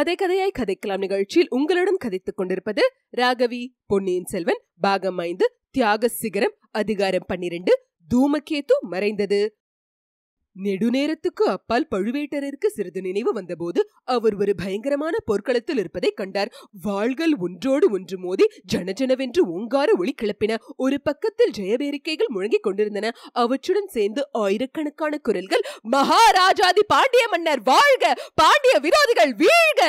கதை கதையாய் கதைக்கலாம் நிகழ்ச்சியில் உங்களுடன் கதைத்துக் கொண்டிருப்பது ராகவி பொன்னியின் செல்வன் பாகம் ஐந்து தியாக சிகரம் அதிகாரம் பன்னிரண்டு தூமகேத்து மறைந்தது நெடுநேரத்துக்கு அப்பால் பழுவேட்டரருக்கு சிறிது நினைவு வந்தபோது அவர் ஒரு பயங்கரமான போர்க்களத்தில் இருப்பதை கண்டார் வாள்கள் ஒன்றோடு ஒன்று மோதி ஜனஜனவென்று ஓங்கார ஒளி கிளப்பின ஒரு பக்கத்தில் ஜெயபேரிக்கைகள் முழங்கிக் கொண்டிருந்தன அவற்றுடன் சேர்ந்து ஆயிரக்கணக்கான குரல்கள் மகாராஜாதி பாண்டிய மன்னர் வாழ்க பாண்டிய விரோதிகள் வீழ்க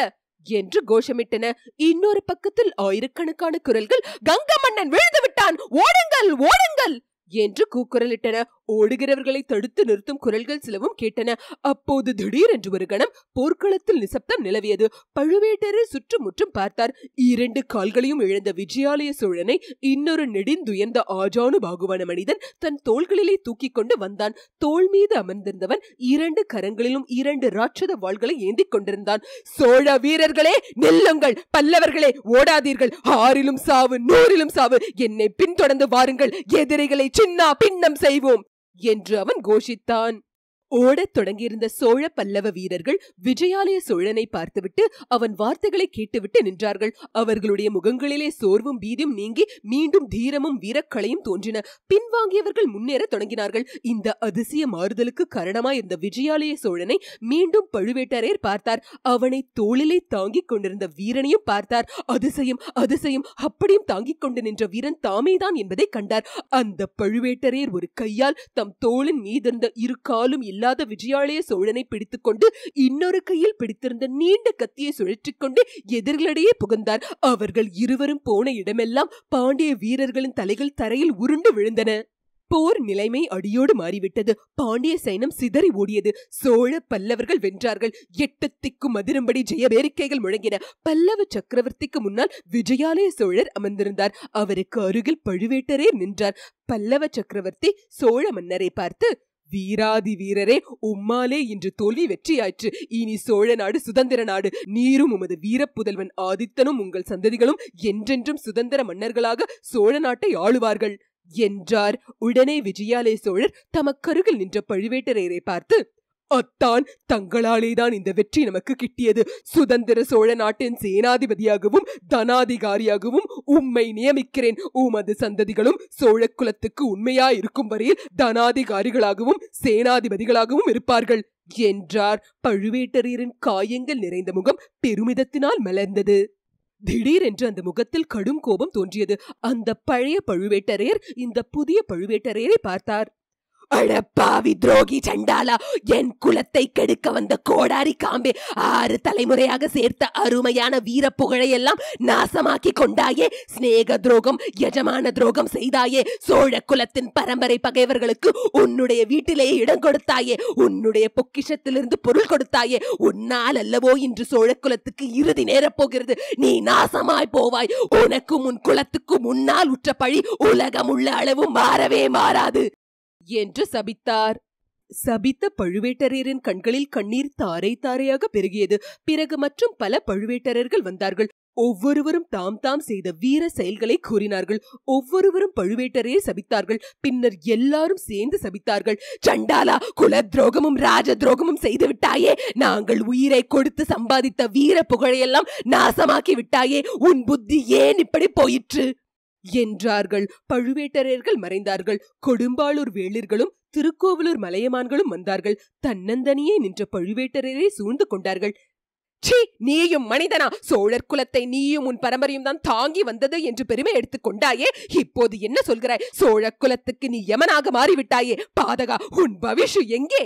என்று கோஷமிட்டன இன்னொரு பக்கத்தில் ஆயிரக்கணக்கான குரல்கள் கங்க மன்னன் விழுந்து விட்டான் ஓடுங்கள் ஓடுங்கள் என்று கூக்குரலிட்டன ஓடுகிறவர்களை தடுத்து நிறுத்தும் குரல்கள் சிலவும் கேட்டன அப்போது திடீரென்று ஒரு கணம் போர்க்களத்தில் நிசப்தம் நிலவியது பழுவேட்டரர் சுற்றுமுற்றும் பார்த்தார் இரண்டு கால்களையும் இழந்த விஜயாலய சோழனை இன்னொரு நெடிந்துயர்ந்த ஆஜானு பாகுவான மனிதன் தன் தோள்களிலே தூக்கிக் கொண்டு வந்தான் தோல் மீது அமர்ந்திருந்தவன் இரண்டு கரங்களிலும் இரண்டு ராட்சத வாள்களை ஏந்திக் கொண்டிருந்தான் சோழ வீரர்களே நெல்லுங்கள் பல்லவர்களே ஓடாதீர்கள் ஆறிலும் சாவு நூறிலும் சாவு என்னை பின்தொடர்ந்து வாருங்கள் எதிரிகளை சின்னா பின்னம் செய்வோம் என்று அவன் கோஷித்தான் ஓடத் தொடங்கியிருந்த சோழ பல்லவ வீரர்கள் விஜயாலய சோழனை பார்த்துவிட்டு அவன் வார்த்தைகளை கேட்டுவிட்டு நின்றார்கள் அவர்களுடைய முகங்களிலே சோர்வும் பீதியும் நீங்கி மீண்டும் தீரமும் வீரக்களையும் தோன்றின பின்வாங்கியவர்கள் முன்னேற தொடங்கினார்கள் இந்த அதிசய மாறுதலுக்கு காரணமாய் இருந்த விஜயாலய சோழனை மீண்டும் பழுவேட்டரையர் பார்த்தார் அவனை தோளிலே தாங்கிக் கொண்டிருந்த வீரனையும் பார்த்தார் அதிசயம் அதிசயம் அப்படியும் தாங்கிக் கொண்டு நின்ற வீரன் தாமேதான் என்பதை கண்டார் அந்த பழுவேட்டரையர் ஒரு கையால் தம் தோளின் மீதிருந்த இரு காலும் இல்லை இல்லாத விஜயாலய சோழனை பிடித்துக்கொண்டு இன்னொரு கையில் பிடித்திருந்த நீண்ட கத்தியை சுழற்றிக்கொண்டு எதிர்களிடையே புகுந்தார் அவர்கள் இருவரும் போன இடமெல்லாம் பாண்டிய வீரர்களின் தலைகள் தரையில் உருண்டு விழுந்தன போர் நிலைமை அடியோடு மாறிவிட்டது பாண்டிய சைனம் சிதறி ஓடியது சோழ பல்லவர்கள் வென்றார்கள் எட்டு திக்கும் அதிரும்படி ஜெயபேரிக்கைகள் முழங்கின பல்லவ சக்கரவர்த்திக்கு முன்னால் விஜயாலய சோழர் அமர்ந்திருந்தார் அவருக்கு அருகில் பழுவேட்டரே நின்றார் பல்லவ சக்கரவர்த்தி சோழ மன்னரை பார்த்து வீராதி வீரரே உம்மாலே இன்று தோல்வி வெற்றியாயிற்று இனி சோழ நாடு சுதந்திர நாடு நீரும் உமது வீரப்புதல்வன் ஆதித்தனும் உங்கள் சந்ததிகளும் என்றென்றும் சுதந்திர மன்னர்களாக சோழ நாட்டை ஆளுவார்கள் என்றார் உடனே விஜயாலய சோழர் தமக்கருகில் நின்ற பழுவேட்டரையரை பார்த்து அத்தான் தங்களாலேதான் இந்த வெற்றி நமக்கு கிட்டியது சுதந்திர சோழ நாட்டின் சேனாதிபதியாகவும் தனாதிகாரியாகவும் உம்மை நியமிக்கிறேன் உமது சந்ததிகளும் சோழ குலத்துக்கு உண்மையாய் இருக்கும் வரையில் தனாதிகாரிகளாகவும் சேனாதிபதிகளாகவும் இருப்பார்கள் என்றார் பழுவேட்டரையரின் காயங்கள் நிறைந்த முகம் பெருமிதத்தினால் மலர்ந்தது திடீரென்று அந்த முகத்தில் கடும் கோபம் தோன்றியது அந்த பழைய பழுவேட்டரையர் இந்த புதிய பழுவேட்டரையரை பார்த்தார் அடப்பாவி துரோகி சண்டாலா என் குலத்தை கெடுக்க வந்த கோடாரி காம்பே ஆறு தலைமுறையாக சேர்த்த அருமையான வீர புகழையெல்லாம் நாசமாக்கி கொண்டாயே சிநேக துரோகம் எஜமான துரோகம் செய்தாயே சோழ குலத்தின் பரம்பரை பகைவர்களுக்கு உன்னுடைய வீட்டிலேயே இடம் கொடுத்தாயே உன்னுடைய பொக்கிஷத்திலிருந்து பொருள் கொடுத்தாயே உன்னால் அல்லவோ இன்று சோழ குலத்துக்கு இறுதி நேரப் போகிறது நீ நாசமாய் போவாய் உனக்கும் உன் குலத்துக்கும் முன்னால் உற்ற பழி உலகம் உள்ள அளவு மாறவே மாறாது என்று சபித்தார் சபித்த பழுவேட்டரையரின் கண்களில் கண்ணீர் தாரை தாரையாக பெருகியது பிறகு மற்றும் பல பழுவேட்டரர்கள் வந்தார்கள் ஒவ்வொருவரும் தாம் தாம் செய்த வீர செயல்களை கூறினார்கள் ஒவ்வொருவரும் பழுவேட்டரையே சபித்தார்கள் பின்னர் எல்லாரும் சேர்ந்து சபித்தார்கள் சண்டாலா குல துரோகமும் ராஜ துரோகமும் செய்து விட்டாயே நாங்கள் உயிரை கொடுத்து சம்பாதித்த வீர புகழையெல்லாம் நாசமாக்கி விட்டாயே உன் புத்தி ஏன் இப்படி போயிற்று என்றார்கள் பழுவேட்டரையர்கள் மறைந்தார்கள் கொடும்பாளூர் வேளிர்களும் திருக்கோவிலூர் மலையமான்களும் வந்தார்கள் தன்னந்தனியே நின்ற பழுவேட்டரையரை சூழ்ந்து கொண்டார்கள் சீ நீயும் மனிதனா சோழர் குலத்தை நீயும் உன் பரம்பரையும் தான் தாங்கி வந்தது என்று பெருமை எடுத்துக் கொண்டாயே இப்போது என்ன சொல்கிறாய் சோழ குலத்துக்கு நீ யமனாக மாறிவிட்டாயே பாதகா உன் பவிஷு எங்கே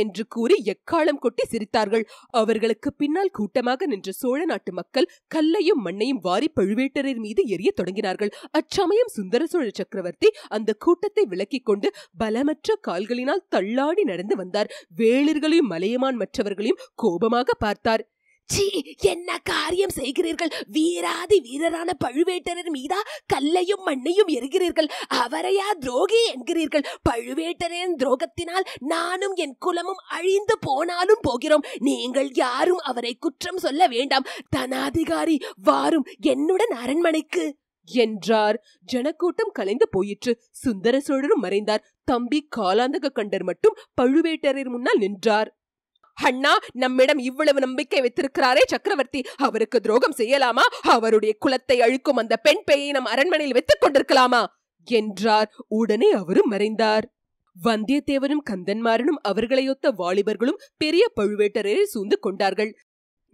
என்று கூறி எக்காலம் கொட்டி சிரித்தார்கள் அவர்களுக்கு பின்னால் கூட்டமாக நின்ற சோழ நாட்டு மக்கள் கல்லையும் மண்ணையும் வாரி பழுவேட்டரர் மீது எரிய தொடங்கினார்கள் அச்சமயம் சுந்தர சோழ சக்கரவர்த்தி அந்த கூட்டத்தை விலக்கிக் கொண்டு பலமற்ற கால்களினால் தள்ளாடி நடந்து வந்தார் வேளிர்களையும் மலையமான் மற்றவர்களையும் கோபமாக பார்த்தார் சீ என்ன காரியம் செய்கிறீர்கள் வீராதி வீரரான பழுவேட்டரர் மீதா கல்லையும் மண்ணையும் எரிகிறீர்கள் அவரையா துரோகி என்கிறீர்கள் பழுவேட்டரின் துரோகத்தினால் நானும் என் குலமும் அழிந்து போனாலும் போகிறோம் நீங்கள் யாரும் அவரை குற்றம் சொல்ல வேண்டாம் தனாதிகாரி வாரும் என்னுடன் அரண்மனைக்கு என்றார் ஜனக்கூட்டம் கலைந்து போயிற்று சுந்தர சோழரும் மறைந்தார் தம்பி காலாந்தக கண்டர் மட்டும் பழுவேட்டரர் முன்னால் நின்றார் அண்ணா நம்மிடம் இவ்வளவு நம்பிக்கை வைத்திருக்கிறாரே சக்கரவர்த்தி அவருக்கு துரோகம் செய்யலாமா அவருடைய குலத்தை அழிக்கும் அந்த பெண் பேயை நம் அரண்மனையில் வைத்துக் கொண்டிருக்கலாமா என்றார் உடனே அவரும் மறைந்தார் வந்தியத்தேவனும் கந்தன்மாரனும் அவர்களையொத்த வாலிபர்களும் பெரிய பழுவேட்டரையரை சூழ்ந்து கொண்டார்கள்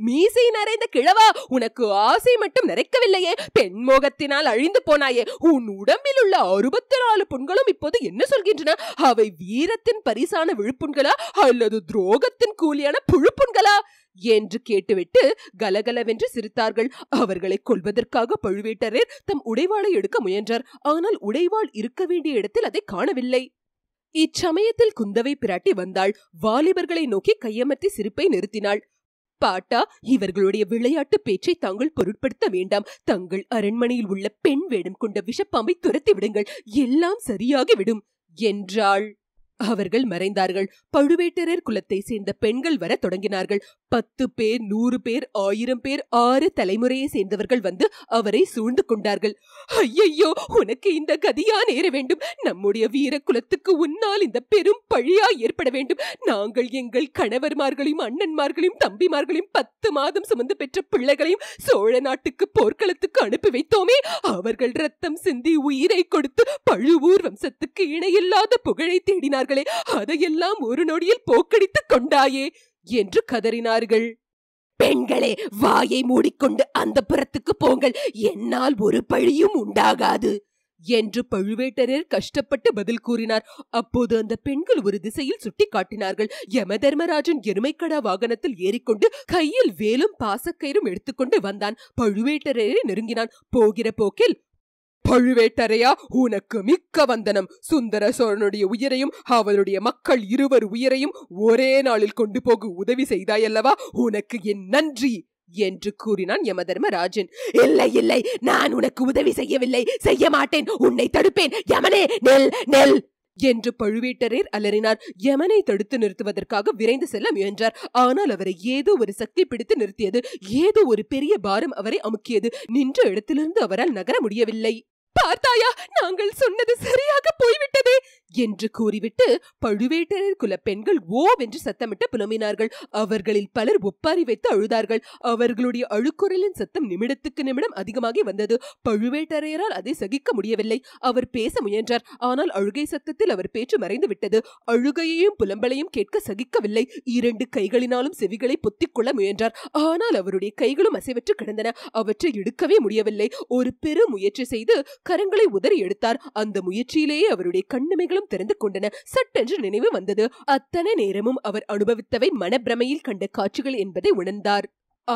மீசை நிறைந்த கிழவா உனக்கு ஆசை மட்டும் நிறைக்கவில்லையே பெண்மோகத்தினால் அழிந்து போனாயே உன் உடம்பில் உள்ள அறுபத்தி நாலு புண்களும் இப்போது என்ன சொல்கின்றன அவை வீரத்தின் பரிசான விழுப்புண்களா அல்லது துரோகத்தின் கூலியான புழுப்புண்களா என்று கேட்டுவிட்டு கலகலவென்று சிரித்தார்கள் அவர்களை கொள்வதற்காக பழுவேட்டரர் தம் உடைவாளை எடுக்க முயன்றார் ஆனால் உடைவாள் இருக்க வேண்டிய இடத்தில் அதை காணவில்லை இச்சமயத்தில் குந்தவை பிராட்டி வந்தாள் வாலிபர்களை நோக்கி கையமர்த்தி சிரிப்பை நிறுத்தினாள் பாட்டா இவர்களுடைய விளையாட்டு பேச்சை தாங்கள் பொருட்படுத்த வேண்டாம் தங்கள் அரண்மனையில் உள்ள பெண் வேடம் கொண்ட விஷப்பாம்பை துரத்தி விடுங்கள் எல்லாம் சரியாகிவிடும் என்றாள் அவர்கள் மறைந்தார்கள் பழுவேட்டரர் குலத்தை சேர்ந்த பெண்கள் வர தொடங்கினார்கள் பத்து பேர் நூறு பேர் ஆயிரம் பேர் ஆறு தலைமுறையை சேர்ந்தவர்கள் வந்து அவரை சூழ்ந்து கொண்டார்கள் ஐயையோ உனக்கு இந்த கதியா நேர வேண்டும் நம்முடைய வீர குலத்துக்கு உன்னால் இந்த பெரும் பழியா ஏற்பட வேண்டும் நாங்கள் எங்கள் கணவர்மார்களையும் அண்ணன்மார்களையும் தம்பிமார்களையும் பத்து மாதம் சுமந்து பெற்ற பிள்ளைகளையும் சோழ நாட்டுக்கு போர்க்களத்துக்கு அனுப்பி வைத்தோமே அவர்கள் ரத்தம் சிந்தி உயிரை கொடுத்து பழுவூர் வம்சத்துக்கு இணையில்லாத புகழை தேடினார்கள் கொண்டிருந்தார்களே அதையெல்லாம் ஒரு நொடியில் போக்கடித்துக் கொண்டாயே என்று கதறினார்கள் பெண்களே வாயை மூடிக்கொண்டு அந்த புறத்துக்கு போங்கள் என்னால் ஒரு பழியும் உண்டாகாது என்று பழுவேட்டரர் கஷ்டப்பட்டு பதில் கூறினார் அப்போது அந்த பெண்கள் ஒரு திசையில் சுட்டி காட்டினார்கள் யம தர்மராஜன் எருமைக்கடா வாகனத்தில் ஏறிக்கொண்டு கையில் வேலும் பாசக்கயிறும் எடுத்துக்கொண்டு வந்தான் பழுவேட்டரையரை நெருங்கினான் போகிற போக்கில் பழுவேட்டரையா உனக்கு மிக்க வந்தனம் சுந்தர சோழனுடைய உயிரையும் அவளுடைய மக்கள் இருவர் உயிரையும் ஒரே நாளில் கொண்டு போக உதவி செய்தாயல்லவா உனக்கு என் நன்றி என்று கூறினான் யமதர்மராஜன் இல்லை இல்லை நான் உனக்கு உதவி செய்யவில்லை செய்ய மாட்டேன் உன்னை தடுப்பேன் யமனே நெல் நெல் என்று பழுவேட்டரையர் அலறினார் யமனை தடுத்து நிறுத்துவதற்காக விரைந்து செல்ல முயன்றார் ஆனால் அவரை ஏதோ ஒரு சக்தி பிடித்து நிறுத்தியது ஏதோ ஒரு பெரிய பாரம் அவரை அமுக்கியது நின்ற இடத்திலிருந்து அவரால் நகர முடியவில்லை பார்த்தாயா நாங்கள் சொன்னது சரியாக போய்விட்டதே என்று கூறிவிட்டு பழுவேட்டரர் குல பெண்கள் ஓவென்று சத்தமிட்டு புலம்பினார்கள் அவர்களில் பலர் ஒப்பாரி வைத்து அழுதார்கள் அவர்களுடைய அழுக்குரலின் சத்தம் நிமிடத்துக்கு நிமிடம் அதிகமாகி வந்தது பழுவேட்டரையரால் அதை சகிக்க முடியவில்லை அவர் பேச முயன்றார் ஆனால் அழுகை சத்தத்தில் அவர் பேச்சு மறைந்து விட்டது அழுகையையும் புலம்பலையும் கேட்க சகிக்கவில்லை இரண்டு கைகளினாலும் செவிகளை பொத்திக்கொள்ள முயன்றார் ஆனால் அவருடைய கைகளும் அசைவற்று கிடந்தன அவற்றை எடுக்கவே முடியவில்லை ஒரு பெரு முயற்சி செய்து கரங்களை உதறி எடுத்தார் அந்த முயற்சியிலேயே அவருடைய கண்ணுமைகளும் திறந்து கொண்டன சட்டென்று நினைவு வந்தது அத்தனை நேரமும் அவர் அனுபவித்தவை மனப்பிரமையில் கண்ட காட்சிகள் என்பதை உணர்ந்தார்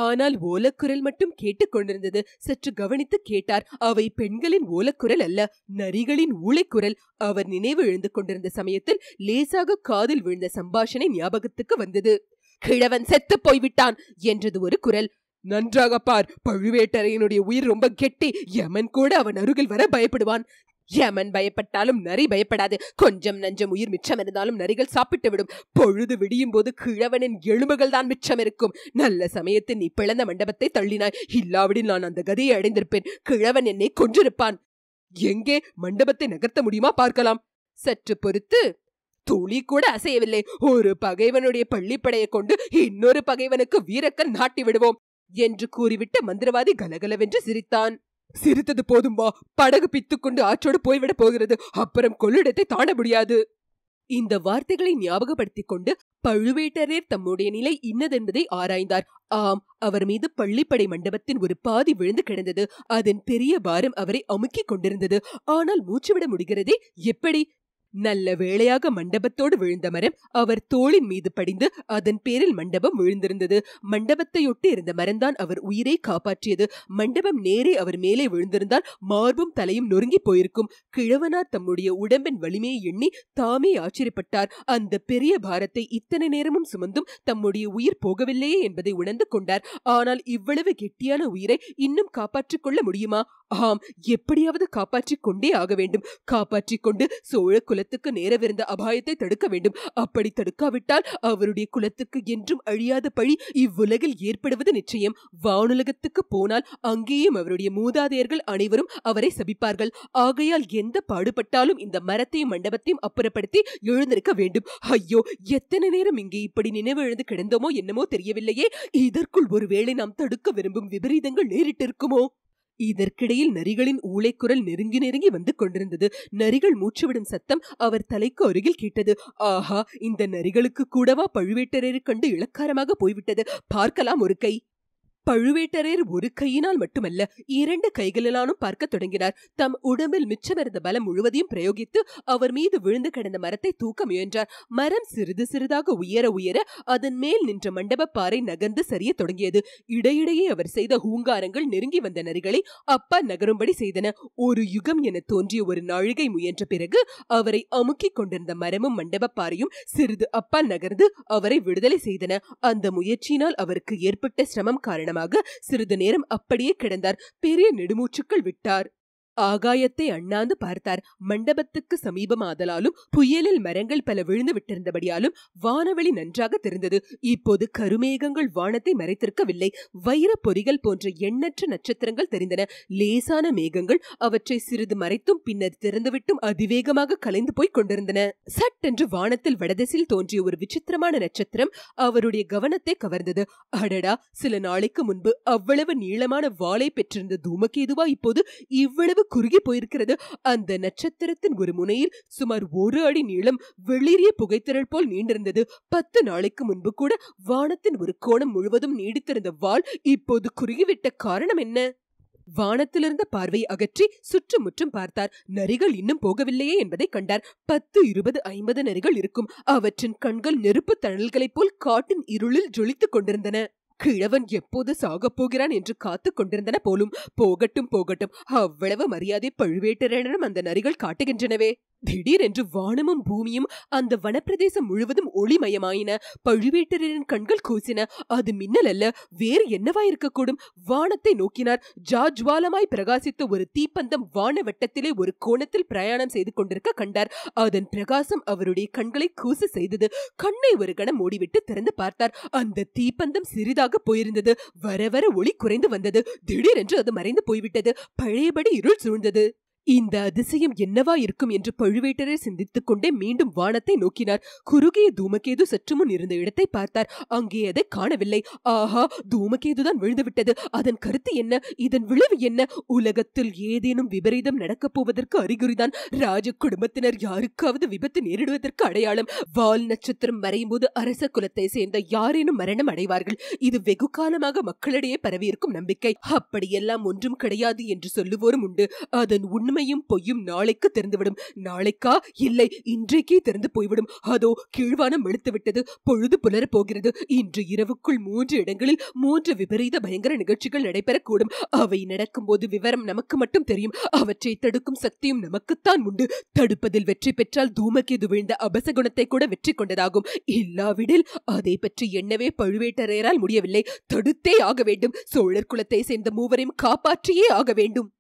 ஆனால் ஓலக்குரல் மட்டும் கேட்டுக்கொண்டிருந்தது சற்று கவனித்து கேட்டார் அவை பெண்களின் ஓலக்குரல் அல்ல நரிகளின் ஊளைக்குரல் அவர் நினைவு எழுந்து கொண்டிருந்த சமயத்தில் லேசாக காதில் விழுந்த சம்பாஷனை ஞாபகத்துக்கு வந்தது கிழவன் செத்து போய்விட்டான் என்றது ஒரு குரல் நன்றாக பார் பழுவேட்டரையனுடைய உயிர் ரொம்ப கெட்டி யமன் கூட அவன் அருகில் வர பயப்படுவான் யமன் பயப்பட்டாலும் நரி பயப்படாது கொஞ்சம் நஞ்சம் உயிர் மிச்சம் இருந்தாலும் நரிகள் சாப்பிட்டு விடும் பொழுது விடியும் போது கிழவனின் எலும்புகள் தான் மிச்சம் இருக்கும் நல்ல சமயத்தில் நீ பிளந்த மண்டபத்தை தள்ளினாய் இல்லாவிடில் நான் அந்த கதையை அடைந்திருப்பேன் கிழவன் என்னை கொன்றிருப்பான் எங்கே மண்டபத்தை நகர்த்த முடியுமா பார்க்கலாம் சற்று பொறுத்து துளி கூட அசையவில்லை ஒரு பகைவனுடைய பள்ளிப்படையை கொண்டு இன்னொரு பகைவனுக்கு வீரக்கன் நாட்டி விடுவோம் என்று கூறிவிட்டு மந்திரவாதி கலகலவென்று சிரித்தான் சிரித்தது போதும்பா படகு பித்துக்கொண்டு ஆற்றோடு போய்விட போகிறது அப்புறம் கொள்ளிடத்தை தாண்ட முடியாது இந்த வார்த்தைகளை ஞாபகப்படுத்திக் கொண்டு பழுவேட்டரையர் தம்முடைய நிலை இன்னதென்பதை ஆராய்ந்தார் ஆம் அவர் மீது பள்ளிப்படை மண்டபத்தின் ஒரு பாதி விழுந்து கிடந்தது அதன் பெரிய பாரம் அவரை அமுக்கிக் கொண்டிருந்தது ஆனால் மூச்சுவிட முடிகிறதே எப்படி நல்ல வேளையாக மண்டபத்தோடு விழுந்த மரம் அவர் தோளின் மீது படிந்து அதன் பேரில் மண்டபம் விழுந்திருந்தது மண்டபத்தையொட்டி இருந்த மரம்தான் அவர் உயிரை காப்பாற்றியது மண்டபம் நேரே அவர் மேலே விழுந்திருந்தால் மார்பும் தலையும் நொறுங்கி போயிருக்கும் கிழவனார் தம்முடைய உடம்பின் வலிமையை எண்ணி தாமே ஆச்சரியப்பட்டார் அந்த பெரிய பாரத்தை இத்தனை நேரமும் சுமந்தும் தம்முடைய உயிர் போகவில்லையே என்பதை உணர்ந்து கொண்டார் ஆனால் இவ்வளவு கெட்டியான உயிரை இன்னும் காப்பாற்றிக் கொள்ள முடியுமா ஆம் எப்படியாவது காப்பாற்றிக் கொண்டே ஆக வேண்டும் காப்பாற்றிக் கொண்டு சோழ குலத்துக்கு நேரவிருந்த அபாயத்தை தடுக்க வேண்டும் அப்படி தடுக்காவிட்டால் அவருடைய குலத்துக்கு என்றும் அழியாத பழி இவ்வுலகில் ஏற்படுவது நிச்சயம் வானுலகத்துக்கு போனால் அங்கேயும் அவருடைய மூதாதையர்கள் அனைவரும் அவரை சபிப்பார்கள் ஆகையால் எந்த பாடுபட்டாலும் இந்த மரத்தையும் மண்டபத்தையும் அப்புறப்படுத்தி எழுந்திருக்க வேண்டும் ஐயோ எத்தனை நேரம் இங்கே இப்படி நினைவு எழுந்து கிடந்தோமோ என்னமோ தெரியவில்லையே இதற்குள் ஒருவேளை நாம் தடுக்க விரும்பும் விபரீதங்கள் நேரிட்டிருக்குமோ இதற்கிடையில் நரிகளின் ஊளைக்குரல் நெருங்கி நெருங்கி வந்து கொண்டிருந்தது நரிகள் மூச்சுவிடும் சத்தம் அவர் தலைக்கு அருகில் கேட்டது ஆஹா இந்த நரிகளுக்கு கூடவா பழுவேட்டரையர் கண்டு இலக்காரமாக போய்விட்டது பார்க்கலாம் ஒரு கை பழுவேட்டரையர் ஒரு கையினால் மட்டுமல்ல இரண்டு கைகளிலானும் பார்க்க தொடங்கினார் தம் உடம்பில் மிச்சமிருந்த பலம் முழுவதையும் பிரயோகித்து அவர் மீது விழுந்து கிடந்த மரத்தை தூக்க முயன்றார் மரம் சிறிது சிறிதாக உயர உயர அதன் மேல் நின்ற மண்டப பாறை நகர்ந்து சரிய தொடங்கியது இடையிடையே அவர் செய்த ஹூங்காரங்கள் நெருங்கி வந்த நரிகளை அப்பா நகரும்படி செய்தன ஒரு யுகம் என தோன்றிய ஒரு நாழிகை முயன்ற பிறகு அவரை அமுக்கிக் கொண்டிருந்த மரமும் மண்டப பாறையும் சிறிது அப்பா நகர்ந்து அவரை விடுதலை செய்தன அந்த முயற்சியினால் அவருக்கு ஏற்பட்ட சிரமம் காரணம் காரணமாக சிறிது நேரம் அப்படியே கிடந்தார் பெரிய நெடுமூச்சுக்கள் விட்டார் ஆகாயத்தை அண்ணாந்து பார்த்தார் மண்டபத்துக்கு சமீபமாதலாலும் புயலில் மரங்கள் பல விழுந்து விட்டிருந்தபடியாலும் வானவெளி நன்றாக தெரிந்தது இப்போது கருமேகங்கள் வானத்தை மறைத்திருக்கவில்லை வைர பொறிகள் போன்ற எண்ணற்ற நட்சத்திரங்கள் தெரிந்தன லேசான மேகங்கள் அவற்றை சிறிது மறைத்தும் பின்னர் திறந்துவிட்டும் அதிவேகமாக கலைந்து போய் கொண்டிருந்தன சட்டென்று வானத்தில் வடதிசில் தோன்றிய ஒரு விசித்திரமான நட்சத்திரம் அவருடைய கவனத்தை கவர்ந்தது அடடா சில நாளைக்கு முன்பு அவ்வளவு நீளமான வாளை பெற்றிருந்த தூமக்கேதுவா இப்போது இவ்வளவு குறுகி போயிருக்கிறது அந்த நட்சத்திரத்தின் ஒரு முனையில் சுமார் ஒரு அடி நீளம் வெளிரிய புகைத்திரள் போல் நீண்டிருந்தது பத்து நாளைக்கு முன்பு கூட வானத்தின் ஒரு கோணம் முழுவதும் நீடித்திருந்த வால் இப்போது குறுகிவிட்ட காரணம் என்ன வானத்திலிருந்த பார்வை அகற்றி சுற்றுமுற்றும் பார்த்தார் நரிகள் இன்னும் போகவில்லையே என்பதை கண்டார் பத்து இருபது ஐம்பது நரிகள் இருக்கும் அவற்றின் கண்கள் நெருப்பு தணல்களைப் போல் காட்டின் இருளில் ஜொலித்துக் கொண்டிருந்தன கிழவன் எப்போது சாகப் போகிறான் என்று காத்து கொண்டிருந்தன போலும் போகட்டும் போகட்டும் அவ்வளவு மரியாதை பழுவேட்டரிடம் அந்த நரிகள் காட்டுகின்றனவே திடீரென்று வானமும் பூமியும் அந்த வனப்பிரதேசம் முழுவதும் ஒளிமயமாயின பழுவேட்டரின் கண்கள் கூசின அது மின்னல் அல்ல வேறு என்னவா இருக்கக்கூடும் வானத்தை நோக்கினார் ஜாஜ்வாலமாய் பிரகாசித்த ஒரு தீப்பந்தம் வான வட்டத்திலே ஒரு கோணத்தில் பிரயாணம் செய்து கொண்டிருக்க கண்டார் அதன் பிரகாசம் அவருடைய கண்களை கூச செய்தது கண்ணை ஒரு கணம் மூடிவிட்டு திறந்து பார்த்தார் அந்த தீப்பந்தம் சிறிதாக போயிருந்தது வர வர ஒளி குறைந்து வந்தது திடீரென்று அது மறைந்து போய்விட்டது பழையபடி இருள் சூழ்ந்தது இந்த அதிசயம் என்னவா இருக்கும் என்று பழுவேட்டரே சிந்தித்துக் கொண்டே மீண்டும் வானத்தை நோக்கினார் குறுகிய தூமகேது சற்று முன் இருந்த இடத்தை பார்த்தார் அங்கே அதை காணவில்லை ஆஹா தூமகேதுதான் விழுந்துவிட்டது அதன் கருத்து என்ன இதன் விளைவு என்ன உலகத்தில் ஏதேனும் விபரீதம் நடக்கப் போவதற்கு அறிகுறிதான் ராஜ குடும்பத்தினர் யாருக்காவது விபத்து நேரிடுவதற்கு அடையாளம் வால் நட்சத்திரம் மறையும் போது அரச குலத்தை சேர்ந்த யாரேனும் மரணம் அடைவார்கள் இது வெகு காலமாக மக்களிடையே பரவியிருக்கும் நம்பிக்கை அப்படியெல்லாம் ஒன்றும் கிடையாது என்று சொல்லுவோரும் உண்டு அதன் உண்மை உண்மையும் பொய்யும் நாளைக்கு தெரிந்துவிடும் நாளைக்கா இல்லை இன்றைக்கே திறந்து போய்விடும் அதோ கீழ்வானம் விட்டது பொழுது புலர போகிறது இன்று இரவுக்குள் மூன்று இடங்களில் மூன்று விபரீத பயங்கர நிகழ்ச்சிகள் நடைபெறக்கூடும் அவை நடக்கும்போது விவரம் நமக்கு மட்டும் தெரியும் அவற்றை தடுக்கும் சக்தியும் நமக்குத்தான் உண்டு தடுப்பதில் வெற்றி பெற்றால் தூமக்கேது விழுந்த அபசகுணத்தை கூட வெற்றி கொண்டதாகும் இல்லாவிடில் அதை பற்றி எண்ணவே பழுவேட்டரையரால் முடியவில்லை தடுத்தே ஆக வேண்டும் சோழர் குலத்தை சேர்ந்த மூவரையும் காப்பாற்றியே ஆக வேண்டும்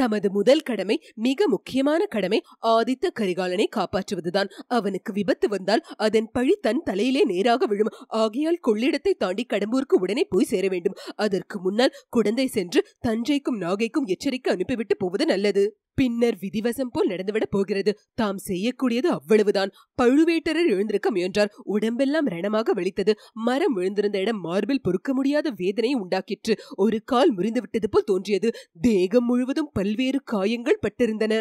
தமது முதல் கடமை மிக முக்கியமான கடமை ஆதித்த கரிகாலனை காப்பாற்றுவதுதான் அவனுக்கு விபத்து வந்தால் அதன் பழி தன் தலையிலே நேராக விழும் ஆகையால் கொள்ளிடத்தை தாண்டி கடம்பூருக்கு உடனே போய் சேர வேண்டும் அதற்கு முன்னால் குழந்தை சென்று தஞ்சைக்கும் நாகைக்கும் எச்சரிக்கை அனுப்பிவிட்டு போவது நல்லது பின்னர் விதிவசம் போல் நடந்துவிட போகிறது தாம் செய்யக்கூடியது அவ்வளவுதான் பழுவேட்டரர் எழுந்திருக்க முயன்றார் உடம்பெல்லாம் ரணமாக வெளித்தது மரம் விழுந்திருந்த இடம் மார்பில் பொறுக்க முடியாத வேதனை உண்டாக்கிற்று ஒரு கால் முறிந்துவிட்டது போல் தோன்றியது தேகம் முழுவதும் பல்வேறு காயங்கள் பட்டிருந்தன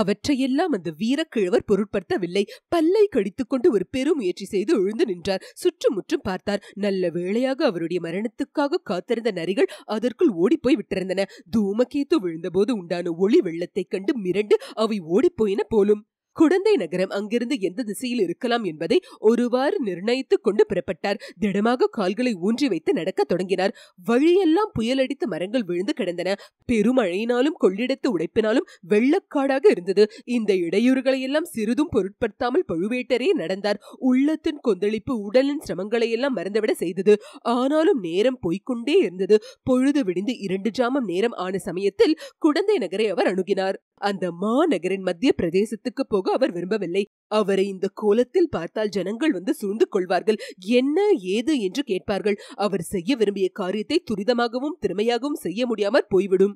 அவற்றையெல்லாம் அந்த வீரக்கிழவர் பொருட்படுத்தவில்லை பல்லை கடித்துக்கொண்டு ஒரு பெருமுயற்சி செய்து எழுந்து நின்றார் சுற்றுமுற்றும் பார்த்தார் நல்ல வேளையாக அவருடைய மரணத்துக்காக காத்திருந்த நரிகள் அதற்குள் ஓடிப்போய் விட்டிருந்தன தூமகேத்து விழுந்தபோது உண்டான ஒளி வெள்ளத்தைக் கண்டு மிரண்டு அவை ஓடிப்போயின போலும் குடந்தை நகரம் அங்கிருந்து எந்த திசையில் இருக்கலாம் என்பதை ஒருவாறு நிர்ணயித்துக் கொண்டு புறப்பட்டார் திடமாக கால்களை ஊன்றி வைத்து நடக்க தொடங்கினார் வழியெல்லாம் புயலடித்து மரங்கள் விழுந்து கிடந்தன பெருமழையினாலும் கொள்ளிடத்து உடைப்பினாலும் வெள்ளக்காடாக இருந்தது இந்த இடையூறுகளை எல்லாம் சிறிதும் பொருட்படுத்தாமல் பழுவேட்டரே நடந்தார் உள்ளத்தின் கொந்தளிப்பு உடலின் சிரமங்களை எல்லாம் மறந்துவிட செய்தது ஆனாலும் நேரம் போய்கொண்டே இருந்தது பொழுது விடிந்து இரண்டு ஜாமம் நேரம் ஆன சமயத்தில் குடந்தை நகரை அவர் அணுகினார் அந்த மாநகரின் மத்திய பிரதேசத்துக்கு போக அவர் விரும்பவில்லை அவரை இந்த கோலத்தில் பார்த்தால் ஜனங்கள் வந்து சூழ்ந்து கொள்வார்கள் என்ன ஏது என்று கேட்பார்கள் அவர் செய்ய விரும்பிய காரியத்தை துரிதமாகவும் திறமையாகவும் செய்ய முடியாமற் போய்விடும்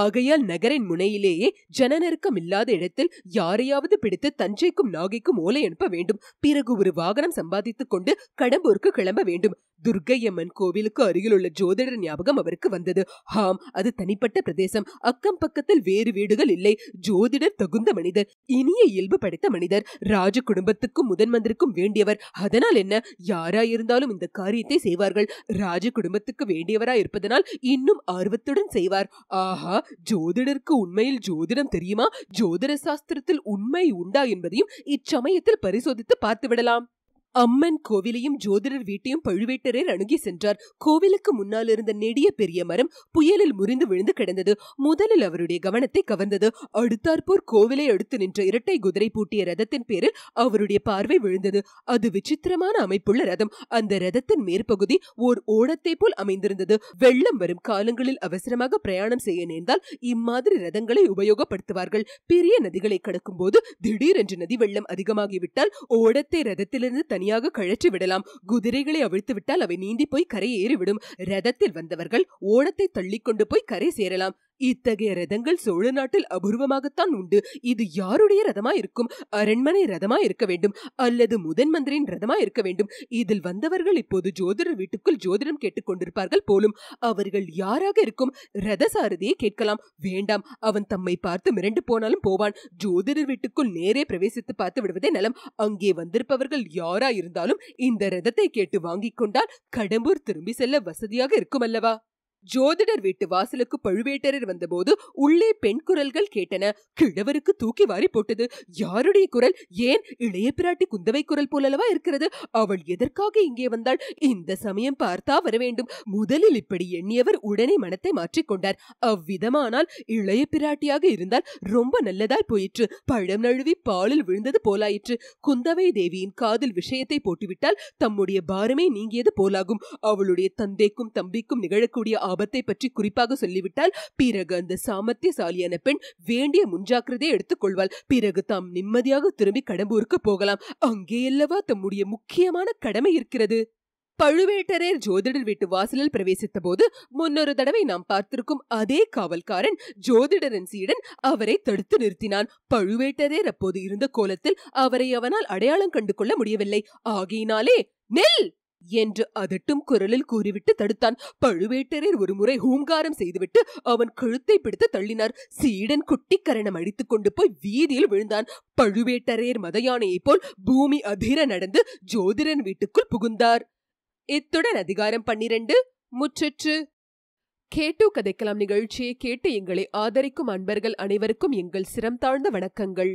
ஆகையால் நகரின் முனையிலேயே ஜனநெருக்கம் இல்லாத இடத்தில் யாரையாவது பிடித்து தஞ்சைக்கும் நாகைக்கும் ஓலை அனுப்ப வேண்டும் பிறகு ஒரு வாகனம் சம்பாதித்துக் கொண்டு கடம்பூருக்கு கிளம்ப வேண்டும் துர்க்கையம்மன் கோவிலுக்கு அருகில் உள்ள ஜோதிடர் ஞாபகம் அவருக்கு வந்தது ஆம் அது தனிப்பட்ட பிரதேசம் அக்கம் பக்கத்தில் வேறு வீடுகள் இல்லை ஜோதிடர் தகுந்த மனிதர் இனிய இயல்பு படைத்த மனிதர் ராஜ குடும்பத்துக்கும் முதன் மந்திரிக்கும் வேண்டியவர் அதனால் என்ன யாராயிருந்தாலும் இந்த காரியத்தை செய்வார்கள் ராஜ குடும்பத்துக்கு வேண்டியவரா இருப்பதனால் இன்னும் ஆர்வத்துடன் செய்வார் ஆஹா ஜோதிடருக்கு உண்மையில் ஜோதிடம் தெரியுமா ஜோதிட சாஸ்திரத்தில் உண்மை உண்டா என்பதையும் இச்சமயத்தில் பரிசோதித்து பார்த்துவிடலாம் அம்மன் கோவிலையும் ஜோதிடர் வீட்டையும் பழுவேட்டரே அணுகி சென்றார் கோவிலுக்கு முன்னால் இருந்த நெடிய பெரிய மரம் புயலில் முறிந்து விழுந்து கிடந்தது முதலில் அவருடைய கவனத்தை கவர்ந்தது அடுத்தாற்போர் கோவிலை அடுத்து நின்ற இரட்டை குதிரை பூட்டிய ரதத்தின் பேரில் அவருடைய பார்வை விழுந்தது அது விசித்திரமான அமைப்புள்ள ரதம் அந்த ரதத்தின் மேற்பகுதி ஓர் ஓடத்தை போல் அமைந்திருந்தது வெள்ளம் வரும் காலங்களில் அவசரமாக பிரயாணம் செய்ய நேர்ந்தால் இம்மாதிரி ரதங்களை உபயோகப்படுத்துவார்கள் பெரிய நதிகளை கடக்கும் போது திடீரென்று நதி வெள்ளம் அதிகமாகிவிட்டால் ஓடத்தை ரதத்திலிருந்து தனியாக கழற்றி விடலாம் குதிரைகளை அவிழ்த்து விட்டால் அவை நீந்தி போய் கரை ஏறிவிடும் ரதத்தில் வந்தவர்கள் ஓணத்தை தள்ளிக்கொண்டு போய் கரை சேரலாம் இத்தகைய ரதங்கள் சோழ நாட்டில் அபூர்வமாகத்தான் உண்டு இது யாருடைய ரதமா இருக்கும் அரண்மனை ரதமா இருக்க வேண்டும் அல்லது முதன் மந்திரின் ரதமா இருக்க வேண்டும் இதில் வந்தவர்கள் இப்போது ஜோதிடர் வீட்டுக்குள் ஜோதிடம் கேட்டுக்கொண்டிருப்பார்கள் போலும் அவர்கள் யாராக இருக்கும் ரத சாரதியை கேட்கலாம் வேண்டாம் அவன் தம்மை பார்த்து மிரண்டு போனாலும் போவான் ஜோதிடர் வீட்டுக்குள் நேரே பிரவேசித்து பார்த்து விடுவதே நலம் அங்கே வந்திருப்பவர்கள் யாரா இருந்தாலும் இந்த ரதத்தை கேட்டு வாங்கிக் கொண்டால் கடம்பூர் திரும்பி செல்ல வசதியாக இருக்கும் அல்லவா ஜோதிடர் வீட்டு வாசலுக்கு பழுவேட்டரர் வந்தபோது உள்ளே பெண் குரல்கள் கேட்டன கிழவருக்கு தூக்கி வாரி போட்டது யாருடைய குரல் ஏன் இளைய பிராட்டி குந்தவை குரல் போலவா இருக்கிறது அவள் எதற்காக இங்கே வந்தாள் இந்த சமயம் பார்த்தா வர வேண்டும் முதலில் இப்படி எண்ணியவர் உடனே மனத்தை மாற்றிக்கொண்டார் அவ்விதமானால் இளைய பிராட்டியாக இருந்தால் ரொம்ப நல்லதாய் போயிற்று பழம் நழுவி பாலில் விழுந்தது போலாயிற்று குந்தவை தேவியின் காதில் விஷயத்தை போட்டுவிட்டால் தம்முடைய பாரமே நீங்கியது போலாகும் அவளுடைய தந்தைக்கும் தம்பிக்கும் நிகழக்கூடிய ஆபத்தை பற்றி குறிப்பாக சொல்லிவிட்டால் பிறகு அந்த சாமர்த்தியசாலியான பெண் வேண்டிய முன்ஜாக்கிரதையை எடுத்துக்கொள்வாள் பிறகு தாம் நிம்மதியாக திரும்பி கடம்பூருக்கு போகலாம் அங்கே அல்லவா தம்முடைய முக்கியமான கடமை இருக்கிறது பழுவேட்டரையர் ஜோதிடர் வீட்டு வாசலில் பிரவேசித்த போது முன்னொரு தடவை நாம் பார்த்திருக்கும் அதே காவல்காரன் ஜோதிடரின் சீடன் அவரை தடுத்து நிறுத்தினான் பழுவேட்டரையர் அப்போது இருந்த கோலத்தில் அவரை அவனால் அடையாளம் கண்டு கொள்ள முடியவில்லை ஆகையினாலே நெல் என்று அதட்டும் குரலில் கூறிவிட்டு தடுத்தான் பழுவேட்டரர் ஒரு முறை ஹூங்காரம் செய்துவிட்டு அவன் கழுத்தை பிடித்து தள்ளினார் சீடன் குட்டிக்கரணம் அடித்துக் கொண்டு போய் வீதியில் விழுந்தான் பழுவேட்டரையர் மதயானையைப் போல் பூமி அதிர நடந்து ஜோதிடன் வீட்டுக்குள் புகுந்தார் இத்துடன் அதிகாரம் பன்னிரண்டு முற்றற்று கேட்டு கதைக்கலாம் நிகழ்ச்சியை கேட்டு எங்களை ஆதரிக்கும் அன்பர்கள் அனைவருக்கும் எங்கள் சிரம் தாழ்ந்த வணக்கங்கள்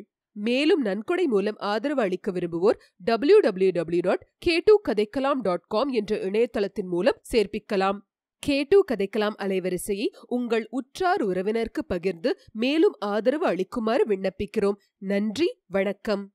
மேலும் நன்கொடை மூலம் ஆதரவு அளிக்க விரும்புவோர் W W W dot K two கதைக்கலாம் டாட் காம் என்ற இணையதளத்தின் மூலம் சேர்ப்பிக்கலாம் கே டூ கதைக்கலாம் அலைவரிசையை உங்கள் உற்றார் உறவினருக்கு பகிர்ந்து மேலும் ஆதரவு அளிக்குமாறு விண்ணப்பிக்கிறோம் நன்றி வணக்கம்